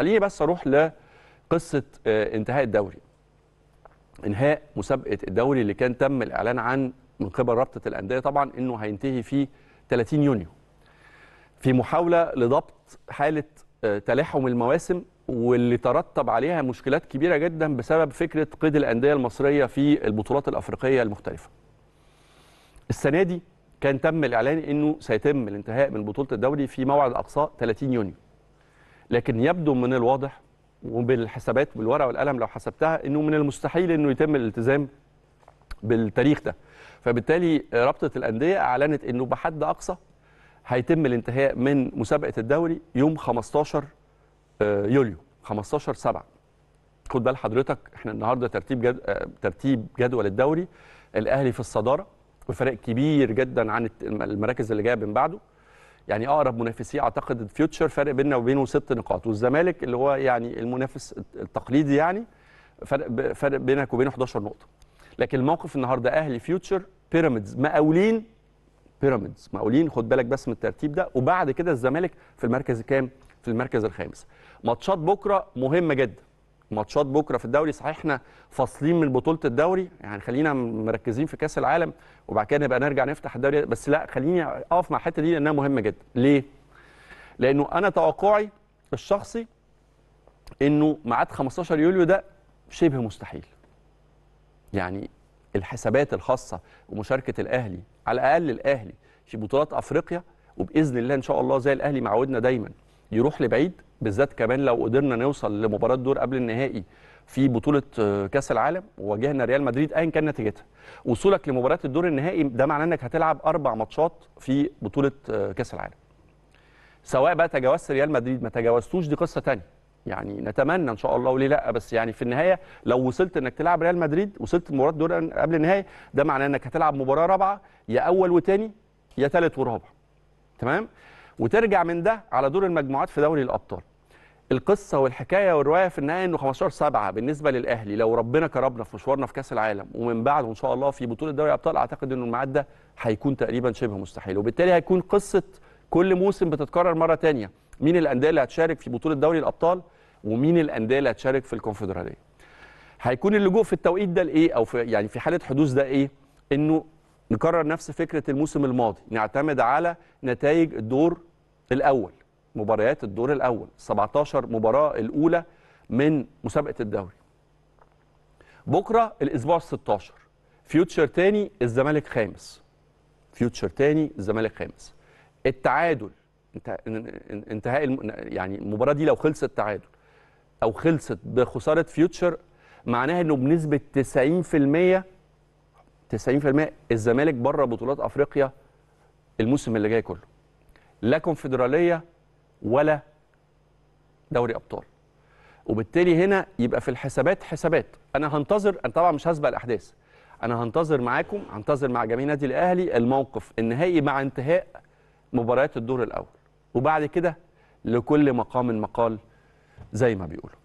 خليني بس اروح لقصه آه، انتهاء الدوري انهاء مسابقه الدوري اللي كان تم الاعلان عن من قبل رابطه الانديه طبعا انه هينتهي في 30 يونيو في محاوله لضبط حاله آه، تلاحم المواسم واللي ترتب عليها مشكلات كبيره جدا بسبب فكره قيد الانديه المصريه في البطولات الافريقيه المختلفه. السنه دي كان تم الاعلان انه سيتم الانتهاء من بطوله الدوري في موعد اقصى 30 يونيو. لكن يبدو من الواضح وبالحسابات بالورقه والقلم لو حسبتها انه من المستحيل انه يتم الالتزام بالتاريخ ده فبالتالي رابطه الانديه اعلنت انه بحد اقصى هيتم الانتهاء من مسابقه الدوري يوم 15 آه، يوليو 15 7 خد بال حضرتك احنا النهارده ترتيب جد... آه، ترتيب جدول الدوري الاهلي في الصداره وفرق كبير جدا عن المراكز اللي جايه من بعده يعني اقرب منافسيه اعتقد فيوتشر فرق بيننا وبينه ست نقاط والزمالك اللي هو يعني المنافس التقليدي يعني فرق فرق بينك وبينه 11 نقطه لكن الموقف النهارده اهلي فيوتشر بيراميدز مقاولين بيراميدز مقاولين خد بالك بس من الترتيب ده وبعد كده الزمالك في المركز الكام في المركز الخامس ماتشات بكره مهمه جدا ماتشات بكره في الدوري صحيح احنا فاصلين من بطوله الدوري يعني خلينا مركزين في كاس العالم وبعد كده نبقى نرجع نفتح الدوري بس لا خليني اقف مع الحته دي لانها مهمه جدا ليه لانه انا توقعي الشخصي انه ميعاد 15 يوليو ده شبه مستحيل يعني الحسابات الخاصه ومشاركه الاهلي على الاقل الاهلي في بطولات افريقيا وباذن الله ان شاء الله زي الاهلي معودنا دايما يروح لبعيد بالذات كمان لو قدرنا نوصل لمباراه دور قبل النهائي في بطوله آه، كاس العالم وواجهنا ريال مدريد ايا كان نتيجتها وصولك لمباراه الدور النهائي ده معناه انك هتلعب اربع ماتشات في بطوله آه، كاس العالم سواء بقى تجاوزت ريال مدريد ما تجاوزتوش دي قصه ثانيه يعني نتمنى ان شاء الله وليه لا بس يعني في النهايه لو وصلت انك تلعب ريال مدريد وصلت مباراه دور قبل النهائي ده معناه انك هتلعب مباراه رابعه يا اول وتاني يا ثالث ورابع تمام وترجع من ده على دور المجموعات في دوري الابطال القصه والحكايه والروايه في النهايه انه 15 7 بالنسبه للاهلي لو ربنا كرمنا في مشوارنا في كاس العالم ومن بعد ان شاء الله في بطوله دوري ابطال اعتقد انه الميعاد ده هيكون تقريبا شبه مستحيل وبالتالي هيكون قصه كل موسم بتتكرر مره ثانيه مين الانديه اللي هتشارك في بطوله دوري الابطال ومين الانديه اللي هتشارك في الكونفدراليه هيكون اللجوء في التوقيت ده لايه او في يعني في حاله حدوث ده ايه انه نكرر نفس فكره الموسم الماضي نعتمد على نتائج الدور الاول مباريات الدور الاول 17 مباراه الاولى من مسابقه الدوري بكره الاسبوع 16 فيوتشر تاني الزمالك خامس فيوتشر تاني الزمالك خامس التعادل انتهاء الم... يعني المباراه دي لو خلصت تعادل او خلصت بخساره فيوتشر معناها انه بنسبه 90% 90% الزمالك بره بطولات افريقيا الموسم اللي جاي كله لا كونفدراليه ولا دوري ابطال وبالتالي هنا يبقى في الحسابات حسابات انا هنتظر انا طبعا مش هسبق الاحداث انا هنتظر معاكم هنتظر مع جميع نادي الاهلي الموقف النهائي مع انتهاء مباريات الدور الاول وبعد كده لكل مقام مقال زي ما بيقولوا